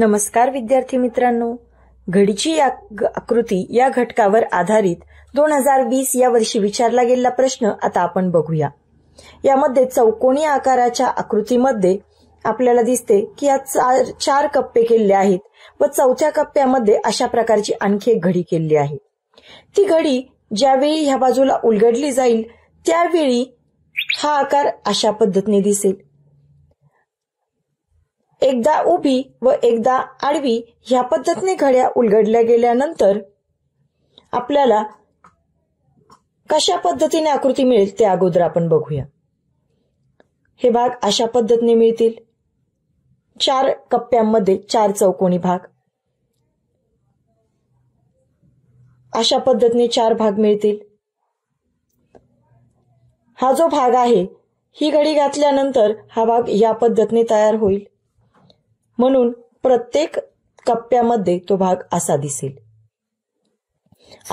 नमस्कार विद्यार्थी मित्रांनो घडीची आकृती या घटकावर आधारित दोन हजार वीस या वर्षी विचारला गेलेला प्रश्न आता आपण बघूया यामध्ये चौकोनी आकाराच्या आकृतीमध्ये आपल्याला दिसते की या चार चार कप्पे केले आहेत व चौथ्या कप्प्यामध्ये अशा प्रकारची आणखी एक घडी केलेली आहे ती घडी ज्यावेळी ह्या बाजूला उलगडली जाईल त्यावेळी हा आकार अशा पद्धतीने दिसेल एकदा उभी व एकदा आडवी ह्या पद्धतीने घड्या उलगडल्या गेल्यानंतर आपल्याला कशा पद्धतीने आकृती मिळेल ते अगोदर आपण बघूया हे भाग अशा पद्धतीने मिळतील चार कप्प्यांमध्ये चार चौकोनी भाग अशा पद्धतीने चार भाग मिळतील हा जो भाग आहे ही घडी घातल्यानंतर हा भाग या पद्धतीने तयार होईल म्हणून प्रत्येक कप्प्यामध्ये तो भाग असा दिसेल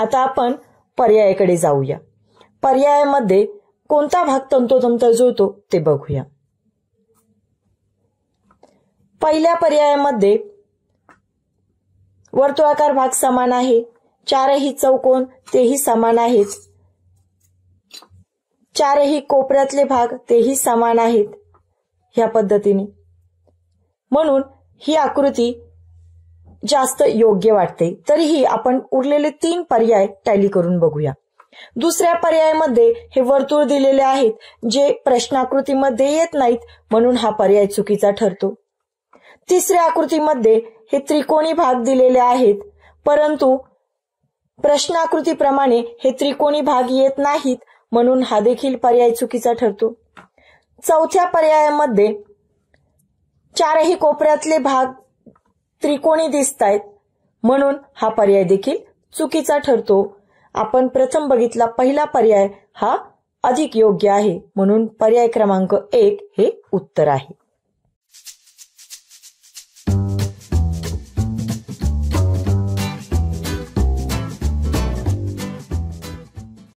आता आपण पर्यायाकडे जाऊया पर्यायामध्ये कोणता भाग तंतोतंत जुळतो ते बघूया पहिल्या पर्यायामध्ये वर्तुळाकार भाग समान आहे चारही चौकोन तेही समान आहेत चारही कोपऱ्यातले भाग तेही समान आहेत ह्या पद्धतीने म्हणून ही आकृती जास्त योग्य वाटते तरीही आपण उरलेले तीन पर्याय टॅली करून बघूया दुसऱ्या पर्यायामध्ये हे वर्तुळ दिलेले आहेत जे प्रश्नाकृतीमध्ये येत नाहीत म्हणून हा पर्याय चुकीचा ठरतो तिसऱ्या आकृतीमध्ये हे त्रिकोणी भाग दिलेले आहेत परंतु प्रश्नाकृतीप्रमाणे हे त्रिकोणी भाग येत नाहीत म्हणून हा देखील पर्याय चुकीचा ठरतो चौथ्या पर्यायामध्ये चारही कोपऱ्यातले भाग त्रिकोणी दिसत आहेत म्हणून हा पर्याय देखील चुकीचा ठरतो आपण प्रथम बघितला पहिला पर्याय हा अधिक योग्य आहे म्हणून पर्याय क्रमांक एक हे उत्तर आहे